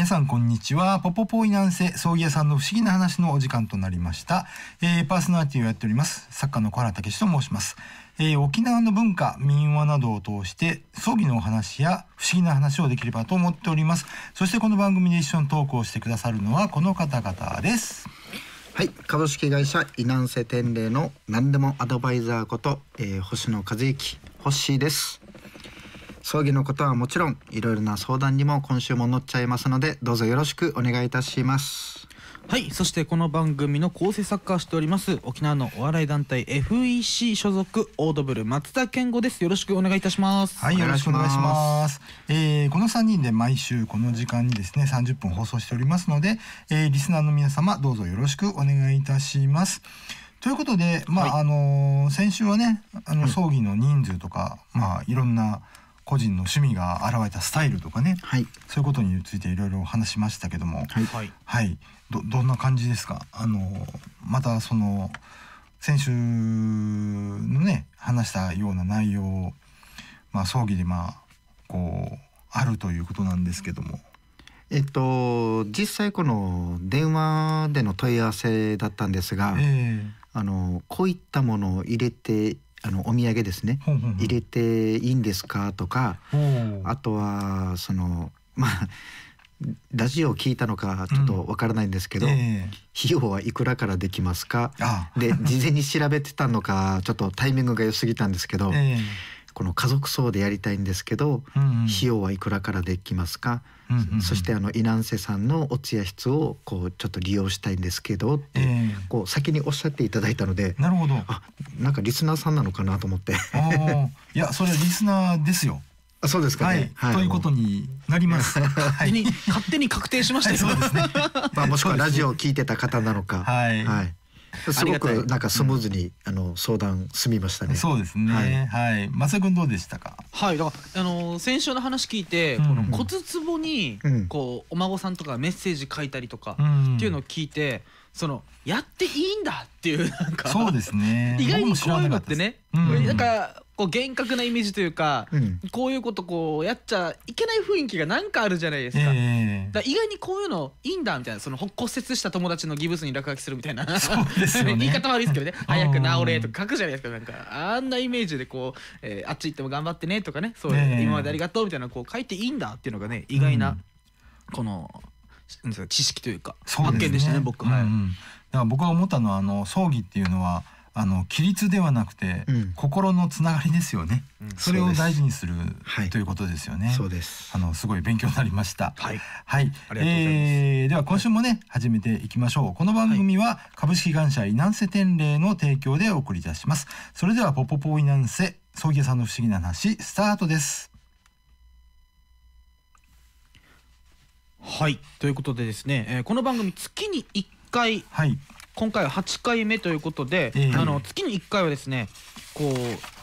皆さんこんにちは。ポポポイナンセ、葬儀屋さんの不思議な話のお時間となりました。えー、パーソナリティをやっております。作家の小原武史と申します。えー、沖縄の文化、民話などを通して、葬儀のお話や不思議な話をできればと思っております。そしてこの番組で一緒に投稿してくださるのはこの方々です。はい、株式会社イナンセ天霊の何でもアドバイザーこと、えー、星野和之、星です。葬儀のことはもちろんいろいろな相談にも今週も乗っちゃいますのでどうぞよろしくお願いいたしますはいそしてこの番組の構成作家をしております沖縄のお笑い団体 FEC 所属オードブル松田健吾ですよろしくお願いいたしますはいよろしくお願いしますえー、この3人で毎週この時間にですね30分放送しておりますので、えー、リスナーの皆様どうぞよろしくお願いいたしますということで、まあ、はい、あの先週はねあの葬儀の人数とか、まあ、いろんな個人の趣味が現れたスタイルとかね、はい、そういうことについていろいろ話しましたけども、はい、はい、どどんな感じですかあのまたその先週のね話したような内容まあ、葬儀でまあこうあるということなんですけども。えっと、実際この電話での問い合わせだったんですが、えー、あのこういったものを入れてあのお土産ですね、うんうんうん、入れていいんですかとか、うん、あとはそのまあラジオを聞いたのかちょっとわからないんですけど、うんえー、費用はいくらからできますかで事前に調べてたのかちょっとタイミングが良すぎたんですけど、えーこの家族葬でやりたいんですけど、うんうん、費用はいくらからできますか、うんうんうん、そしてあのイナンセさんのお通夜室をこうちょっと利用したいんですけどって、えー、こう先におっしゃっていただいたのでなるほどあなんかリスナーさんなのかなと思って いやそれはリスナーですよ。あそうですか、ねはいはい、ということになります。はい、勝手に確定しましたそうですね。まあもしくはラジオを聞いてた方なのか。はい。はい。すごくなんかスムーズに、あの相談済みましたね。そうですね。はい、はい、君どうでしたか。はい、だからあの先週の話聞いて、この骨壺に、こうお孫さんとかメッセージ書いたりとか、っていうのを聞いて。そのやっていいんだっていうなんかそうですね 意外にこういうのってね、なんかこう厳格なイメージというか、うん、こういうことこうやっちゃいけない雰囲気がなんかあるじゃないですかえー、だ意外にこういうのいいんだみたいなその骨折した友達のギブスに落書きするみたいな、ね、言い方悪いですけどね「早く治れ」とか書くじゃないですかなんかあんなイメージでこう、えー、あっち行っても頑張ってねとかねそう、ね、今までありがとうみたいなこう書いていいんだっていうのがね意外な、この知識というか発見でしたね僕は、僕が思ったのはあの葬儀っていうのはあの規律ではなくて、うん、心のつながりですよね、うん、それを大事にする、はい、ということですよねそうですあのすごい勉強になりましたはい、はい、あえー、では今週もね、はい、始めていきましょうこの番組は株式会社イナンセ天霊の提供でお送りいたしますそれではポポポイナンセ葬儀屋さんの不思議な話スタートですはいということでですね、えー、この番組月に一回、はい今回は8回目ということで、あの月に1回はですねこう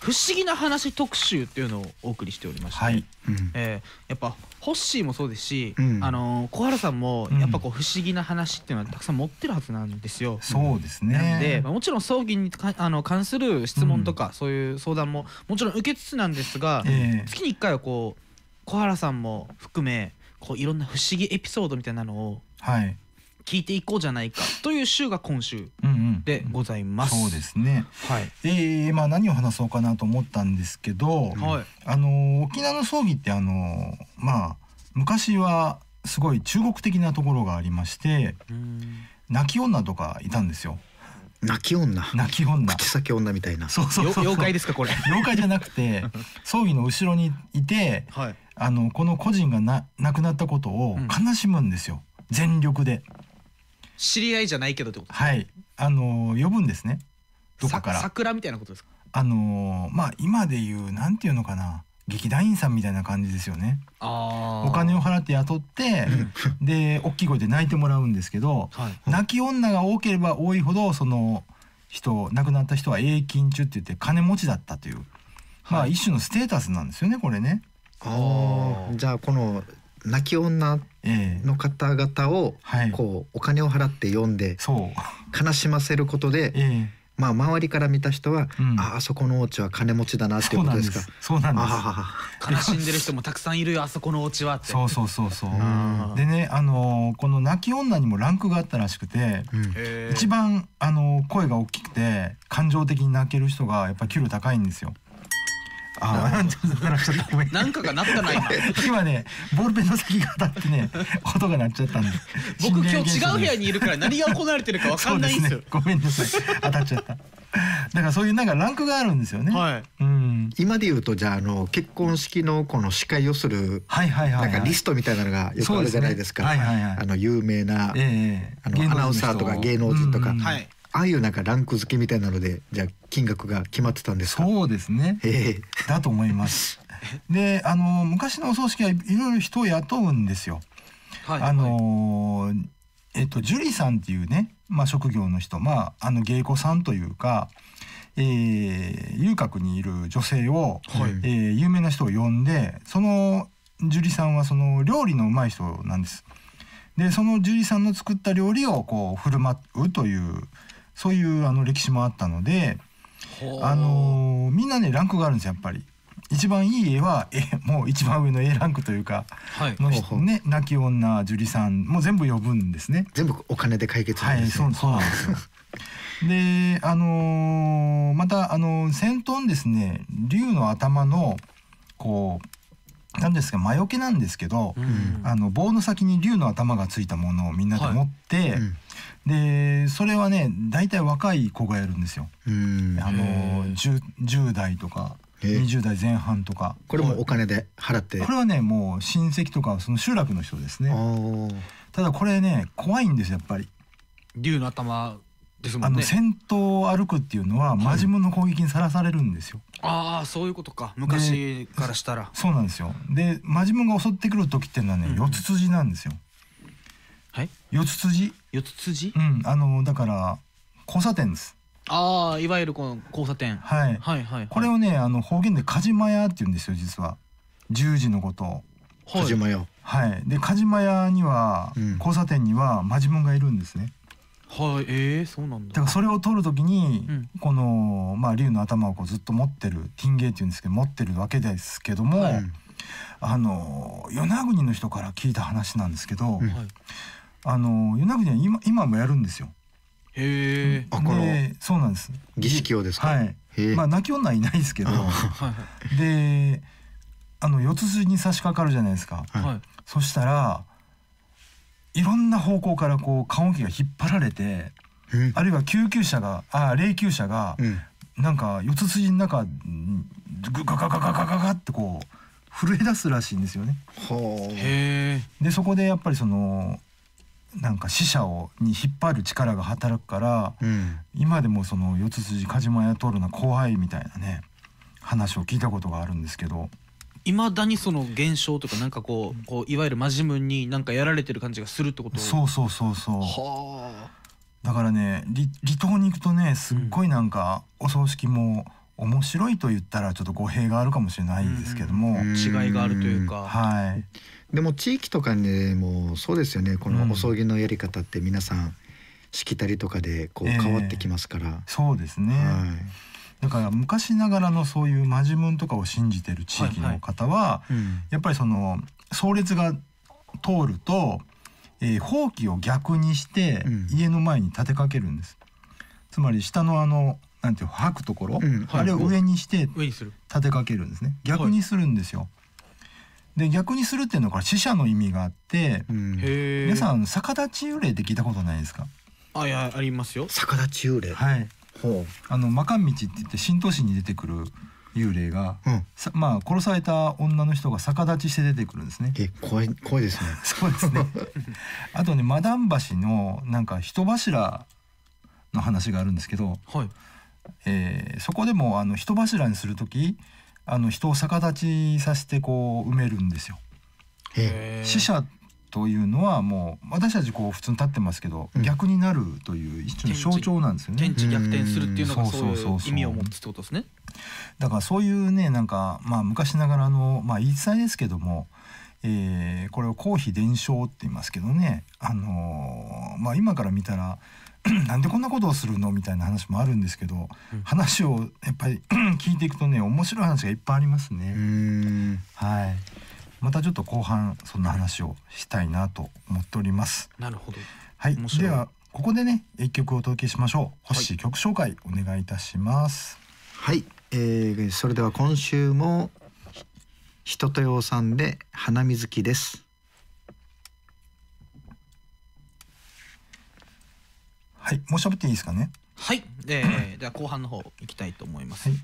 不思議な話特集っていうのをお送りしておりまして、はいうん、えー、やっぱホッシーもそうですし、うん、あの小原さんもやっぱこう不思議な話っていうのはたくさん持ってるはずなんですよ。そうですねで、まあ、もちろん葬儀にあの関する質問とか、そういう相談ももちろん受けつつなんですが、えー、月に1回はこう小原さんも含めこういろんな不思議エピソードみたいなのを、はい聞いていこうじゃないかという週が今週でございます。うんうん、そうですね、はい、えー、まあ、何を話そうかなと思ったんですけど、はい、あの沖縄の葬儀ってあの、まあ、昔はすごい中国的なところがありまして泣き女とかいたんですよ。泣き女泣き女口先女みたいなそうそう妖怪ですかこれ 妖怪じゃなくて葬儀の後ろにいて、はい、あのこの個人がな亡くなったことを悲しむんですよ、うん、全力で知り合いじゃないけどってことですか、はいあの呼ぶんですねどこから桜みたいなことですかあのまあ今でいうなんていうのかな劇団員さんみたいな感じですよねお金を払って雇って、で大きい声で泣いてもらうんですけど、はい、泣き女が多ければ多いほどその人亡くなった人は永金中って言って金持ちだったという、はい、まあ一種のステータスなんですよねこれね。あじゃあこの泣き女の方々をこうお金を払って読んで悲しませることで、まあ周りから見た人は、ああそこのお家は金持ちだなっていうことですか。そうなんです悲しんでる人もたくさんいるよあそこのお家はそうそうそうそう。でねあのこの泣き女にもランクがあったらしくて、一番あの声が大きくて感情的に泣ける人がやっぱり給料高いんですよ。ああ、なんかがなったな今。今ね、ボールペンの先が当たってね、音が鳴っちゃったんで。僕今日違う部屋にいるから何が行われてるかわかんないんですよ。ごめんなさい、当たっちゃった。だからそういうなんかランクがあるんですよね。はい。うん。今で言うとじゃああの結婚式のこの司会をするなんかリストみたいなのがよくあるじゃないですか。はははいいい。あの有名なえあのアナウンサーとか芸能人とか。はい。ああいうなんかランク付けみたいなのでじゃあ金額が決まってたんですかそうですね、えー、だと思います であの昔のお葬式はいろいろ人を雇うんですよ、はい、あのえっとジ樹里さんっていうね、まあ、職業の人まああの芸妓さんというかえー、遊郭にいる女性を、はい、えー、有名な人を呼んでそのジ樹里さんはその料理の上手い人なんです。でそのジ樹里さんの作った料理をこう振る舞うというそういうあの歴史もあったので、あのみんなねランクがあるんですやっぱり。一番いい絵はえもう一番上の A ランクというか、はい、のね泣き女樹里さんもう全部呼ぶんですね。全部お金で解決なんです、ね、はい、そうそうなんですよ。であのー、またあのー、先頭ですね竜の頭のこうなんですか魔除けなんですけど、うん、あの棒の先に竜の頭がついたものをみんなで持って、はいうん、でそれはね大体若い子がやるんですよ。あの 10, 代とか20代前半とかこれもお金で払ってこれはねもう親戚とかその集落の人ですねただこれね怖いんですやっぱり竜の頭ですもんねあの戦闘を歩くっていうのは魔人の攻撃にさらされるんですよ、はい、ああそういうことか昔からしたらそうなんですよで魔人が襲ってくる時っていうのはね、うん、四つ筋なんですよ四つ辻四つ辻うんあのだから交差点ですああいわゆるこの交差点、はい、はいはいはいこれをねあの方言でカジマヤって言うんですよ実は十時のことをカジマヤはいでカジマヤには、うん、交差点にはマジモンがいるんですねはいえー、そうなんだだからそれを取る時に、うん、このまあ竜の頭をこうずっと持ってるティンゲーっていうんですけど持ってるわけですけども、はい、あの与那国の人から聞いた話なんですけど、うん、はいあの与那国は今今もやるんですよ。へえ。あこのそうなんです。儀式をですか。はい。まあ泣き女はいないですけど。で、あの四つ筋に差し掛かるじゃないですか。はい。そしたらいろんな方向からこう棺桶が引っ張られて、あるいは救急車があ霊柩車が、うなんか四つ筋の中ぐガかかかかかかってこう震え出すらしいんですよね。はあ。へえ。でそこでやっぱりそのなんか死者をに引っ張る力が働くから、うん、今でもその四筋梶間屋徹の後輩みたいなね話を聞いたことがあるんですけど。いまだにその現象とかなんかこうこういわゆる真面目になんかやられてる感じがするってことそうそうそうそうはだからね離島に行くとねすっごいなんかお葬式も面白いと言ったらちょっと語弊があるかもしれないですけども、うん、違いがあるというかはいでも地域とかで、ね、もうそうですよねこのお葬儀のやり方って皆さんしきたりとかでこう変わってきますから、えー、そうですね、はい、だから昔ながらのそういう真面目とかを信じてる地域の方は、はいはいうん、やっぱりその葬列が通ると、えー、放棄を逆にして家の前に立てかけるんです、うん、つまり下のあのなんていう吐くところ、うんはい、あれを上にして立てかけるんですね、逆にするんですよ、で逆にするっていうのは死者の意味があって、うん、皆さん逆立ち幽霊って聞いたことないですかあいやありますよ逆立ち幽霊はいほうあの魔漢道って言って神道市に出てくる幽霊が、うん、まあ殺された女の人が逆立ちして出てくるんですね。え怖い怖いですね。そうですね。あとねマダン橋のなんか人柱の話があるんですけど、はい、えー、そこでもあの人柱にする時あの人を逆立ちさせてこう埋めるんですよ。死者というのはもう私たちこう普通に立ってますけど、逆になるという一種の象徴なんですよね。天地逆転するっていうのがそういう意味を持つってことですね。だからそういうねなんかまあ昔ながらのまあ言い伝えですけども。えー、これを公費伝承って言いますけどね、あのー、まあ、今から見たら なんでこんなことをするのみたいな話もあるんですけど、うん、話をやっぱり 聞いていくとね面白い話がいっぱいありますね。はいまたちょっと後半そんな話をしたいなと思っております。なるほど。はい。いではここでね一曲お届けしましょう。星、はい、曲紹介お願いいたします。はい、えー、それでは今週も人とようさんで花水木です。はい、もう喋っていいですかね。はい、えー、では後半の方行きたいと思います。はい、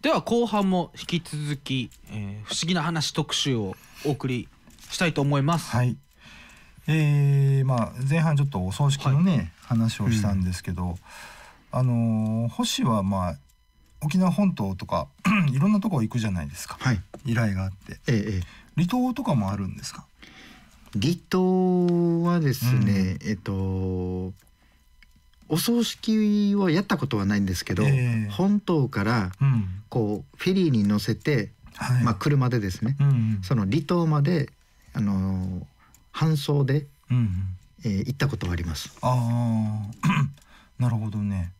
では後半も引き続き、えー、不思議な話特集をお送りしたいと思います。はい。えー、まあ前半ちょっとお葬式のね、はい、話をしたんですけど、うん、あのー、星はまあ沖縄本島とか いろんなところ行くじゃないですか。はい、依頼があって、ええ、離島とかもあるんですか。離島はですね、うん、えっとお葬式はやったことはないんですけど、えー、本島からこうフェリーに乗せて、はい、まあ車でですね、うんうん、その離島まであの搬送で、うんうん、えー、行ったことはあります。ああ なるほどね。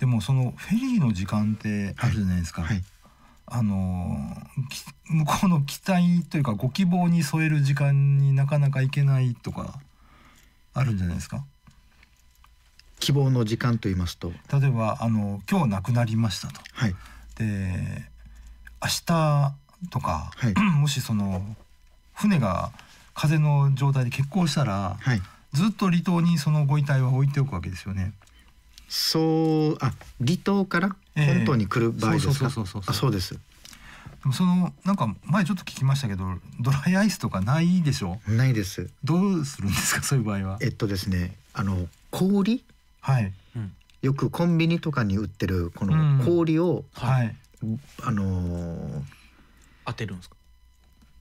でもそのフェリーの時間ってあるじゃないですか。はいはいあの向こうの期待というかご希望に添える時間になかなか行けないとかあるんじゃないですか希望の時間と言いますと例えばあの「今日亡くなりましたと」はい、で明日とか、はい、もしその船が風の状態で欠航したら、はい、ずっと離島にそのご遺体は置いておくわけですよね。そうあ離島から本島に来る場合ですか。そうです。でもそのなんか前ちょっと聞きましたけどドライアイスとかないでしょないですどうするんですか そういう場合はえっとですねあの氷はい、よくコンビニとかに売ってるこの氷を、うん、はいあのー、当てるんですか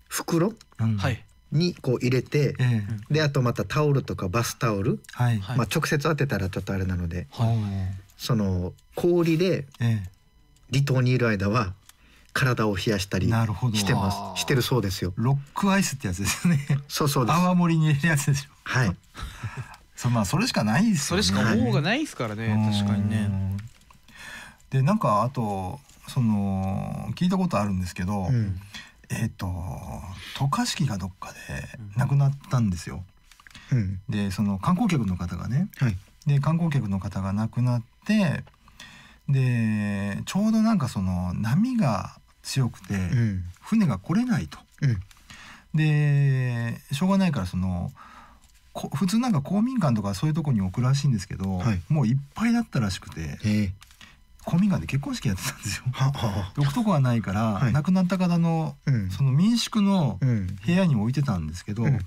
袋、うん、はいにこう入れて、えー、であとまたタオルとかバスタオル、はい、まあ直接当てたらちょっとあれなので、はい、その氷で離島にいる間は体を冷やしたりしてますしてるそうですよロックアイスってやつですねそうそうです泡盛にいるやつですよはい そまあそれしかないです、ね、それしか方法がないですからね、はい、確かにねでなんかあとその聞いたことあるんですけど、うん、えっ、ー、と渡嘉敷がどっかで亡くなったんですよ、うん、でその観光客の方がね、はい、で観光客の方が亡くなってってでちょうどなんかその波が強くて、船が来れないと。でしょうがないからその普通なんか公民館とかそういうとこに置くらしいんですけど、はい、もういっぱいだったらしくて、えー、公民館で結婚式やってたんですよ。置くとこはないから、はい、亡くなった方の、うん、その民宿の部屋に置いてたんですけど、うん、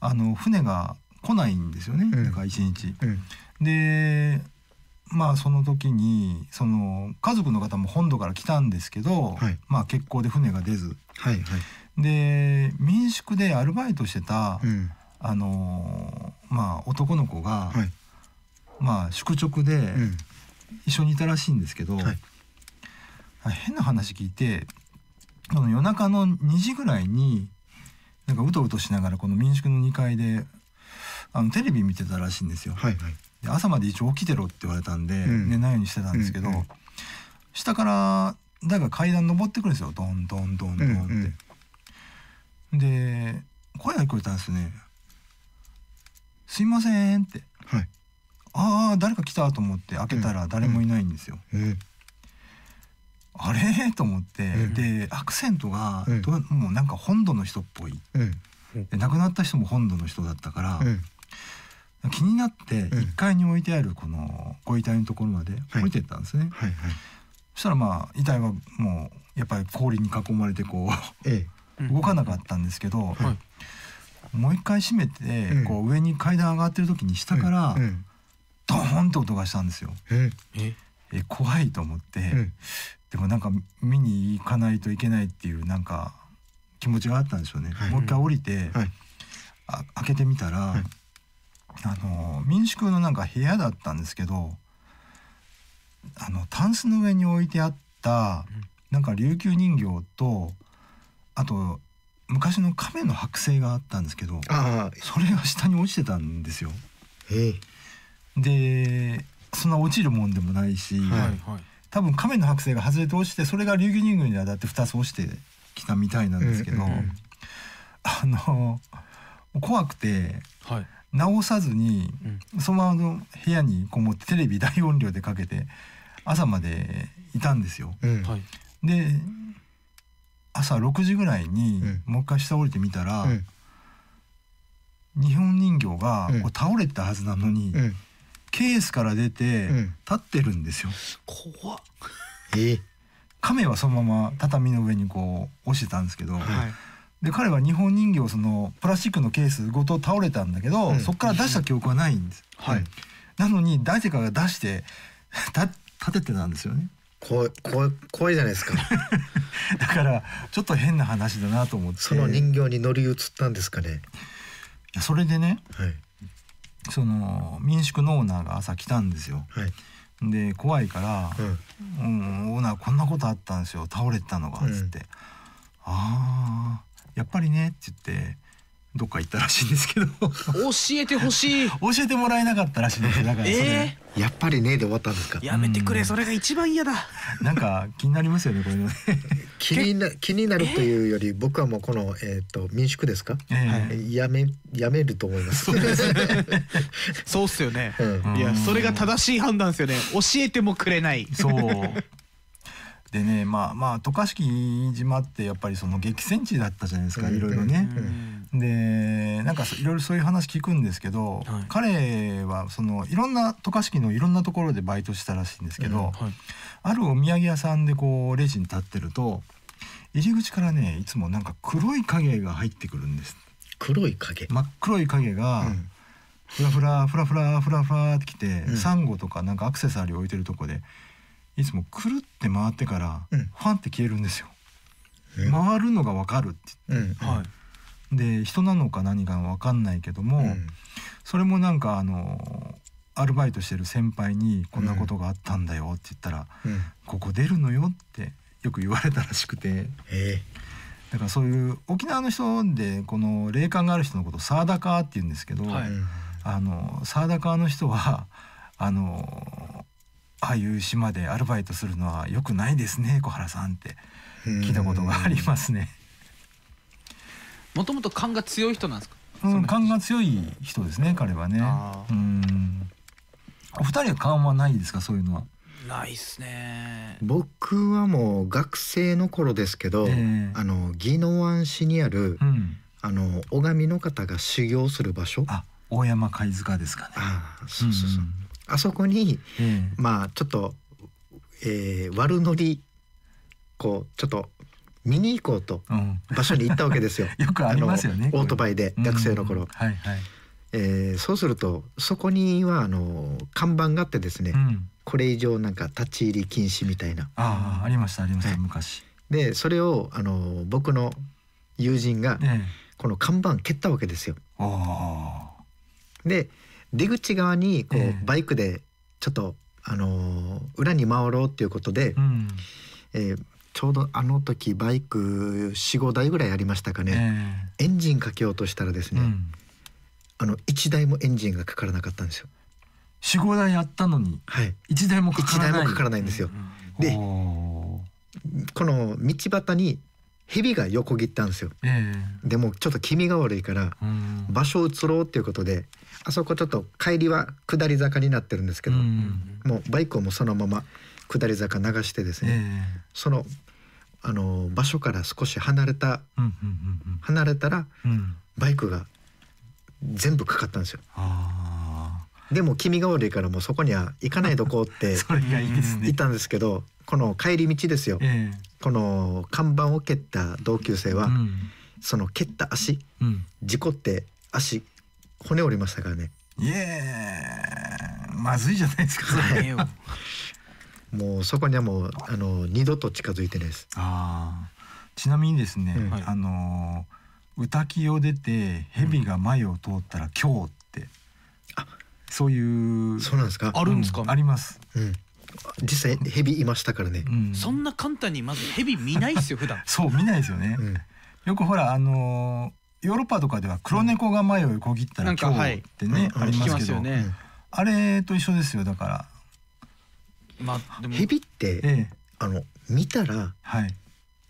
あの船が来ないんですよね、うん、だか一日。でまあその時にその家族の方も本土から来たんですけど、はい、まあ欠航で船が出ず、はいはい、で民宿でアルバイトしてた、うん、あのまあ男の子が、はい、まあ宿直で一緒にいたらしいんですけど、うん、変な話聞いて夜中の2時ぐらいになんかうとうとしながらこの民宿の2階であのテレビ見てたらしいんですよ。はいはいで朝まで一応起きてろって言われたんで、寝ないようにしてたんですけど、下から誰か階段登ってくるんですよドンドンドンドンって。うんうん、で声が聞こえたんですね「すいません」って。はい、ああ誰か来たと思って開けたら誰もいないんですよ。うんうん、あれと思って、でアクセントがど、もうなんか本土の人っぽい、で亡くなった人も本土の人だったから、気になって1階に置いてあるこのご遺体のところまで降りてったんですね。はいはいはい、そしたらまあ遺体はもうやっぱり氷に囲まれてこう、ええ、動かなかったんですけど、はい、もう一回閉めてこう上に階段上がってる時に下からドーンって音がしたんですよ。ええ怖いと思って、でもなんか見に行かないといけないっていうなんか気持ちがあったんでしょうね。はい、もう一回降りて、はい、あ開けてみたら。あの民宿のなんか部屋だったんですけどあのタンスの上に置いてあったなんか琉球人形とあと昔の亀の剥製があったんですけどそれが下に落ちてたんですよ。でそんな落ちるもんでもないし、はいはい、多分亀の剥製が外れて落ちてそれが琉球人形に当たって2つ落ちてきたみたいなんですけど、あの怖くて、はい、直さずに、そのままの部屋にこもっテレビ大音量でかけて朝までいたんですよ。うん、で朝6時ぐらいにもう一回下降りてみたら、日本人形がこう倒れてたはずなのに、ケースから出て立ってるんですよ。怖っ、えー、亀はそのまま畳の上にこう落ちてたんですけど。はいで彼は日本人形そのプラスチックのケースごと倒れたんだけど、うん、そこから出した記憶はないんです。はい、なのに誰かが出して立 ててたんですよね。怖い怖い怖いじゃないですか だからちょっと変な話だなと思ってその人形に乗り移ったんですかねいやそれでね、はい、その民宿のオーナーが朝来たんですよ、はい、で怖いから、うん、うん、オーナーこんなことあったんですよ倒れてたのが」っつって「うん、ああやっぱりねって言ってどっか行ったらしいんですけど教えてほしい教えてもらえなかったらしいですだからそれ、えー、やっぱりねで終わったんですかやめてくれ、うん、それが一番嫌だなんか気になりますよねこれね 気にな気になるというより、えー、僕はもうこのえっ、ー、と民宿ですか、えー、やめやめると思いますそうっすよね、うん、いやそれが正しい判断ですよね教えてもくれないそうでねまあまあ渡嘉敷島ってやっぱりその激戦地だったじゃないですかいろいろね。でなんかいろいろそういう話聞くんですけど、はい、彼はそのいろんな渡嘉敷のいろんなところでバイトしたらしいんですけど、はい、あるお土産屋さんでこうレジに立ってると入り口からねいつもなんか黒い影が入ってくるんです。黒い影真っ黒い影が、フラふらふらふらふらふらふらってきて、うん、サンゴとかなんかアクセサリー置いてるとこでいつもくるって回ってから、うん、ファンって消えるんですよ。回るのがわかるって言って、うん、はい、で人なのか何かわかんないけども、うん、それもなんかあのアルバイトしてる先輩にこんなことがあったんだよって言ったら、ここ出るのよってよく言われたらしくて。だからそういう沖縄の人でこの霊感がある人のことをサーダカーって言うんですけど、はい、あのサーダカーの人はあのああいう島でアルバイトするのはよくないですね小原さんって聞いたことがありますね。もともと勘が強い人なんですか。うん、勘が強い人ですね彼はね。お二人は勘はないですかそういうのは。ないっすね。僕はもう学生の頃ですけど、えー、あの宜野湾市にある、うん、あの拝みの方が修行する場所。あ、大山貝塚ですかね。あ、そうそうそう。うんあそこに、うん、まあちょっと、えー、悪乗りこうちょっと見に行こうと場所に行ったわけですよ。よくありますよね。オートバイで学生の頃。はいはい。えー、そうするとそこにはあの看板があってですね、うん、これ以上なんか立ち入り禁止みたいなあありましたありました、はい、昔でそれをあの僕の友人がこの看板蹴ったわけですよ、えで、出口側にこうバイクでちょっと、あの裏に回ろうっていうことで、えー、ちょうどあの時バイク45台ぐらいありましたかね、エンジンかけようとしたらですね、あの1台もエンジンがかからなかったんですよ。45台やったのに、はい、1台もかからない台もかからないんですよ。でこの道端に蛇が横切ったんですよ、えー、でもちょっと気味が悪いから場所を移ろうっていうことであそこちょっと帰りは下り坂になってるんですけど、うん、もうバイクをもそのまま下り坂流してですね、えー、そのあの場所から少し離れた、うんうんうんうん、離れたら、うん、バイクが全部かかったんですよ。でも君が悪いからもうそこには行かないとこうって それがいいですね。いたんですけど、この帰り道ですよ。えー、この看板を蹴った同級生は、うん、その蹴った足、事故って足骨折りましたからねいえまずいじゃないですか、ね、もうそこにはもうあの二度と近づいてないですあちなみにですね、うん、あの歌木を出て蛇が前を通ったら今日って、うん、そういうそうなんですかあるんですか、うん、あります、うん、実際蛇いましたからね、そんな簡単にまず蛇見ないですよ普段そう見ないですよね、よくほらあのヨーロッパとかでは黒猫が前を横切ったら今日ってね、ありますけど、ね、あれと一緒ですよだから。まあ、でも蛇って、ええ、あの見たら、はい、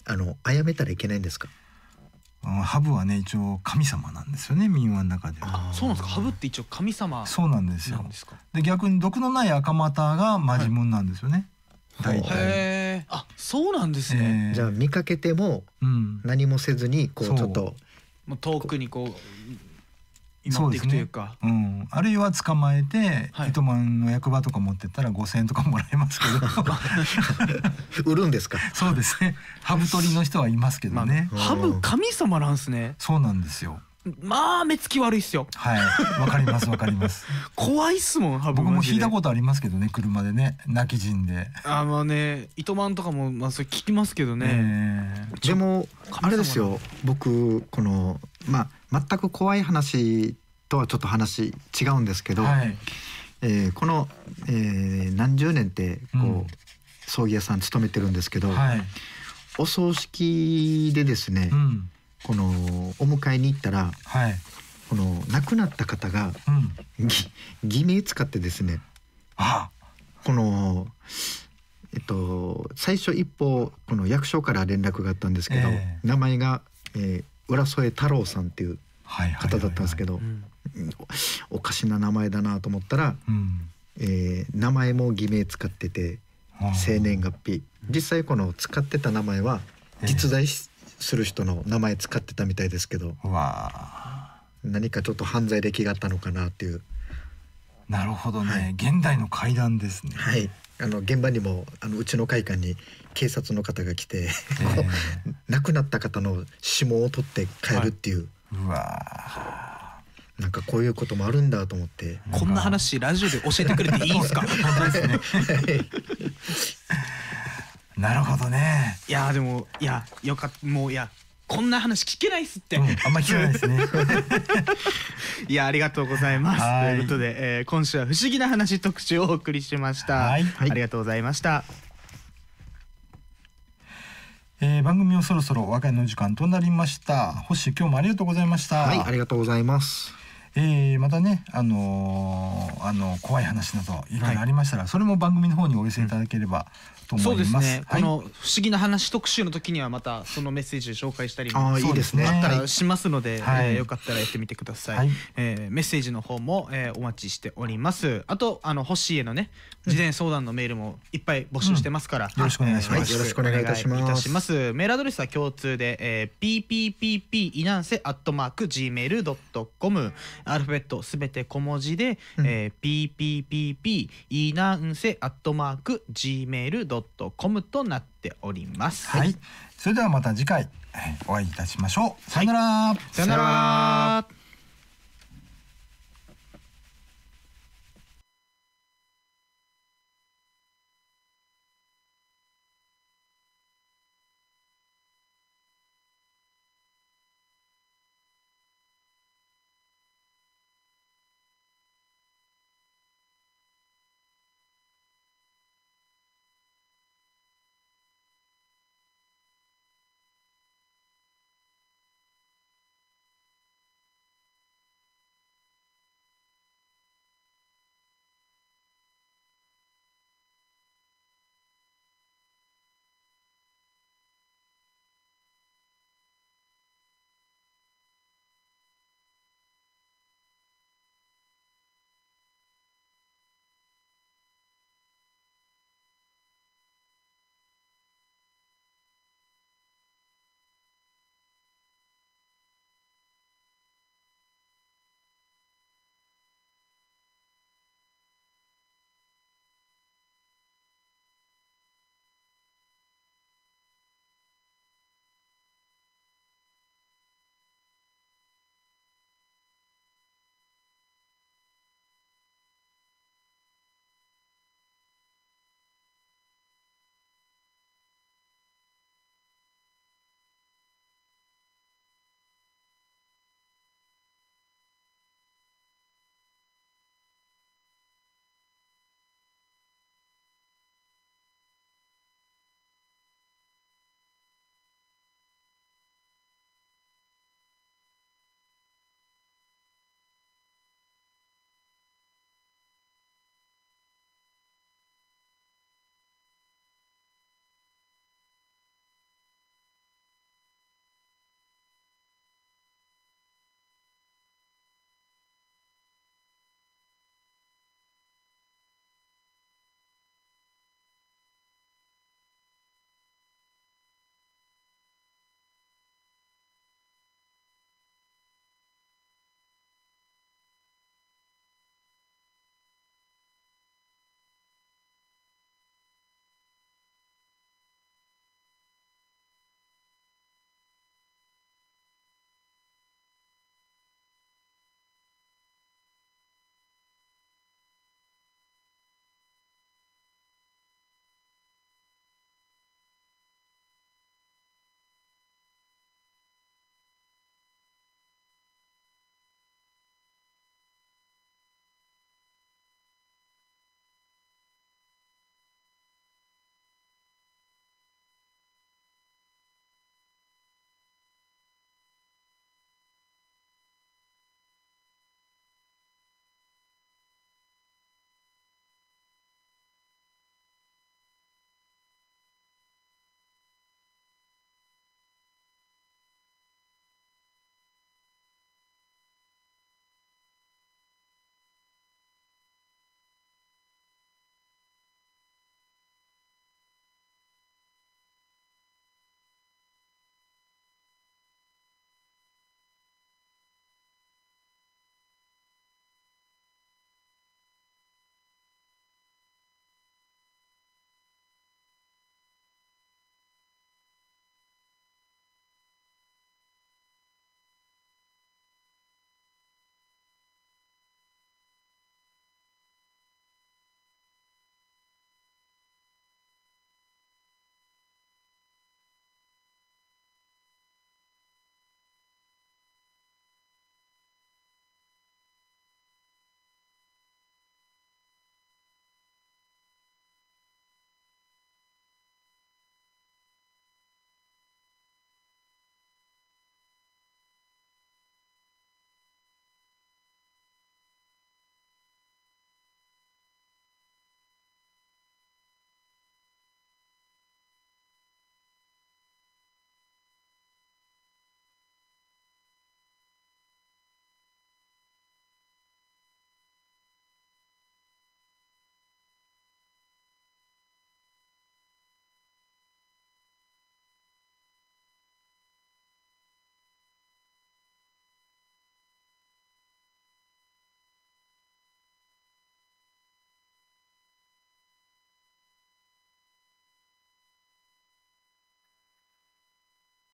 あの殺めたらいけないんですか。ハブはね一応神様なんですよね民話の中では。そうなんですか。ハブって一応神様。そうなんですよ。で逆に毒のない赤股がマジモンなんですよね。はい、大体。あそうなんですね。えー、じゃあ見かけても何もせずにこうちょっと。もう遠くにこう持っていくというかう、ね、うん、あるいは捕まえて、はい、糸満の役場とか持ってったら5,000円とかもらえますけど 売るんですかそうですねハブ取りの人はいますけどね、まあ、ハブ神様なんですねそうなんですよまあ目つき悪いっすよ。はい、わかりますわかります。怖いっすもん。僕も聞いたことありますけどね、車でね、泣き人で。あまあね、糸満とかもまあそれ聞きますけどね。えー、でもあれですよ、僕このまあ全く怖い話とはちょっと話違うんですけど、はい、えー、この、えー、何十年ってこう、うん、葬儀屋さん勤めてるんですけど、はい、お葬式でですね。うんこのお迎えに行ったら、はい、この亡くなった方が、うん、偽名使ってですねあこのえっと最初一方この役所から連絡があったんですけど、えー、名前が、えー、浦添太郎さんっていう方だったんですけどおかしな名前だなと思ったら、うん、えー、名前も偽名使ってて生年月日実際この使ってた名前は実在し、えーする人の名前使ってたみたいですけど何かちょっと犯罪歴があったのかなっていうなるほどね、はい、現代の階段ですねはいあの現場にもあのうちの会館に警察の方が来て、えー、亡くなった方の指紋を取って帰るっていう、はい、うなんかこういうこともあるんだと思って。こんな話ラジオで教えてくれていいんすか。本当ですね。なるほどねいやでもいやよかったもういやこんな話聞けないっすって、うん、あんまり聞けないですね いやありがとうございますということで、えー、今週は不思議な話特集をお送りしましたはい。ありがとうございました、えー、番組をそろそろお別れの時間となりました星今日もありがとうございましたはいありがとうございますえー、またね、あのー、あの怖い話などいろいろありましたら、はい、それも番組の方にお寄せいただければ、と思いますそうですね、はい、この不思議な話特集の時にはまたそのメッセージ紹介したりもあいいですねあったらしますので、はい、えー、よかったらやってみてください、はい、えー、メッセージの方も、えー、お待ちしておりますあとあの星へのね事前相談のメールもいっぱい募集してますから、うん、よろしくお願いします、よろしくお願いいたしますメールアドレスは共通で、えー、ppp イナンセアットマーク gmail.com アルファベットすべて小文字で、うん、えー、ppp イナンセアットマーク gmail.com gmail.com となっております。はい、それではまた次回お会いいたしましょう。さよなら。さよなら。